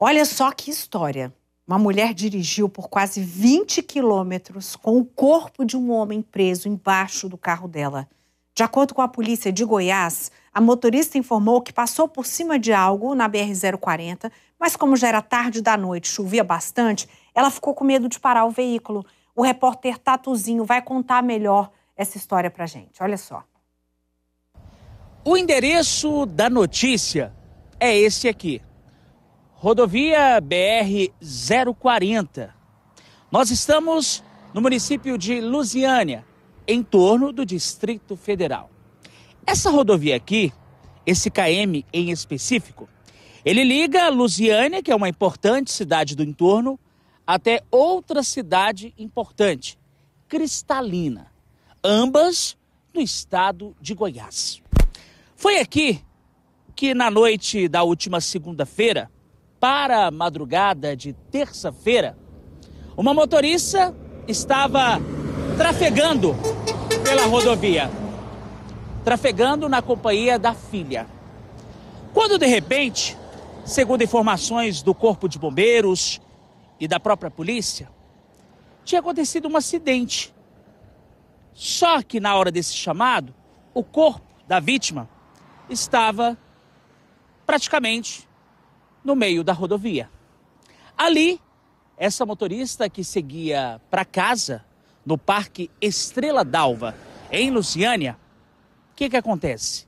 Olha só que história. Uma mulher dirigiu por quase 20 quilômetros com o corpo de um homem preso embaixo do carro dela. De acordo com a polícia de Goiás, a motorista informou que passou por cima de algo na BR-040, mas como já era tarde da noite, chovia bastante, ela ficou com medo de parar o veículo. O repórter Tatuzinho vai contar melhor essa história pra gente. Olha só. O endereço da notícia é esse aqui rodovia BR 040. Nós estamos no município de Lusiânia, em torno do Distrito Federal. Essa rodovia aqui, esse KM em específico, ele liga Lusiânia, que é uma importante cidade do entorno, até outra cidade importante, Cristalina, ambas no estado de Goiás. Foi aqui que na noite da última segunda-feira, para a madrugada de terça-feira, uma motorista estava trafegando pela rodovia, trafegando na companhia da filha. Quando de repente, segundo informações do Corpo de Bombeiros e da própria polícia, tinha acontecido um acidente. Só que na hora desse chamado, o corpo da vítima estava praticamente no meio da rodovia. Ali, essa motorista que seguia para casa, no Parque Estrela d'Alva, em Luciânia, o que, que acontece?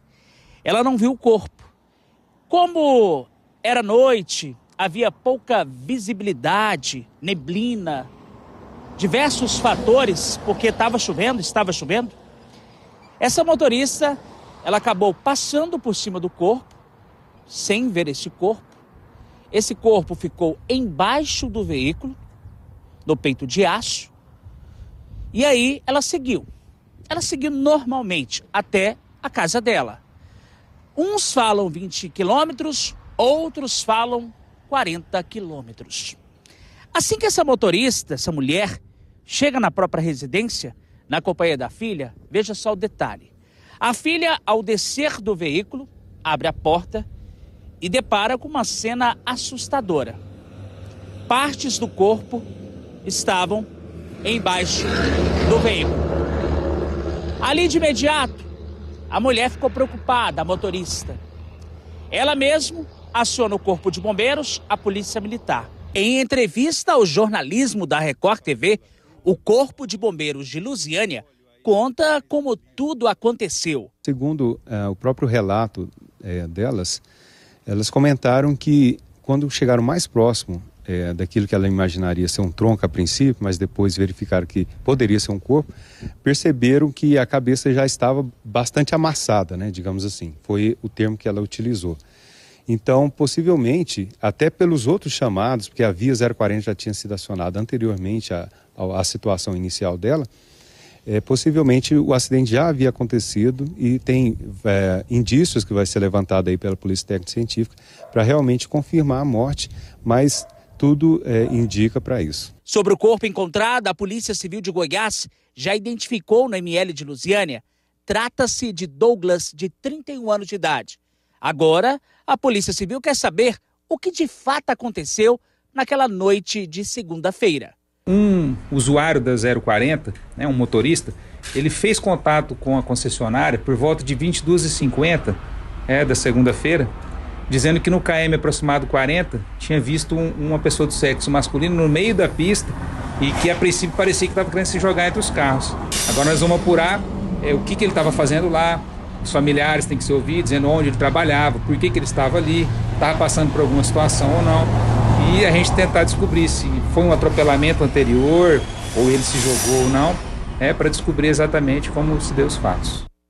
Ela não viu o corpo. Como era noite, havia pouca visibilidade, neblina, diversos fatores, porque estava chovendo, estava chovendo. Essa motorista, ela acabou passando por cima do corpo, sem ver esse corpo, esse corpo ficou embaixo do veículo, no peito de aço, e aí ela seguiu. Ela seguiu normalmente até a casa dela. Uns falam 20 quilômetros, outros falam 40 quilômetros. Assim que essa motorista, essa mulher, chega na própria residência, na companhia da filha, veja só o detalhe. A filha, ao descer do veículo, abre a porta e depara com uma cena assustadora. Partes do corpo estavam embaixo do veículo. Ali de imediato, a mulher ficou preocupada, a motorista. Ela mesmo aciona o corpo de bombeiros, a polícia militar. Em entrevista ao jornalismo da Record TV, o Corpo de Bombeiros de Lusiânia conta como tudo aconteceu. Segundo eh, o próprio relato é, delas, elas comentaram que quando chegaram mais próximo é, daquilo que ela imaginaria ser um tronco a princípio, mas depois verificaram que poderia ser um corpo, perceberam que a cabeça já estava bastante amassada, né, digamos assim. Foi o termo que ela utilizou. Então, possivelmente, até pelos outros chamados, porque a via 040 já tinha sido acionada anteriormente à, à situação inicial dela, é, possivelmente o acidente já havia acontecido e tem é, indícios que vai ser levantado aí pela Polícia Técnica Científica para realmente confirmar a morte, mas tudo é, indica para isso. Sobre o corpo encontrado, a Polícia Civil de Goiás já identificou no ML de Lusiânia. Trata-se de Douglas, de 31 anos de idade. Agora, a Polícia Civil quer saber o que de fato aconteceu naquela noite de segunda-feira. Um usuário da 040, né, um motorista, ele fez contato com a concessionária por volta de 22h50 é, da segunda-feira, dizendo que no KM aproximado 40 tinha visto um, uma pessoa do sexo masculino no meio da pista e que a princípio parecia que estava querendo se jogar entre os carros. Agora nós vamos apurar é, o que, que ele estava fazendo lá, os familiares têm que ser ouvidos, dizendo onde ele trabalhava, por que, que ele estava ali, estava passando por alguma situação ou não e a gente tentar descobrir se foi um atropelamento anterior ou ele se jogou ou não, é né, para descobrir exatamente como se deu os fatos.